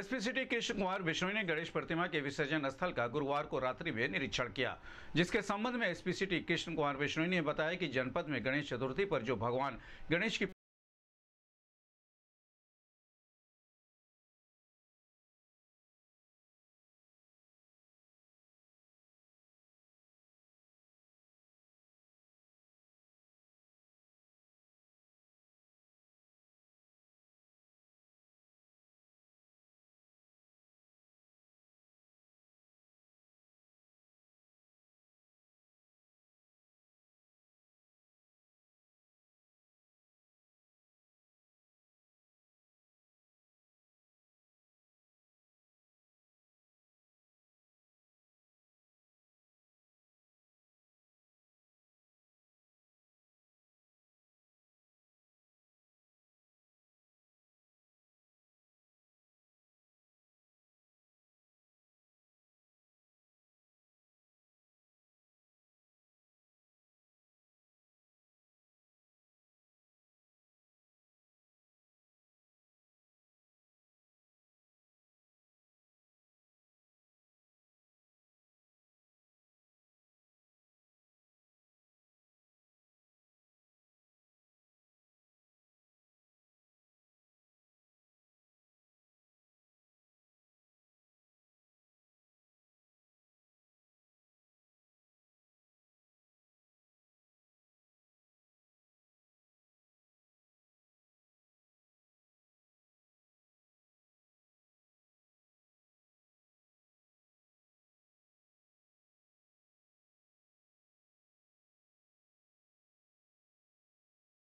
SP city Krishna Kumar Bishnoi ने गणेश प्रतिमा के विसर्जन स्थल का गुरुवार को रात्रि में निरीक्षण किया जिसके संबंध में एसपी सिटी कृष्ण कुमार बिश्नोई ने बताया कि जनपद में गणेश चतुर्थी पर जो भगवान गणेश की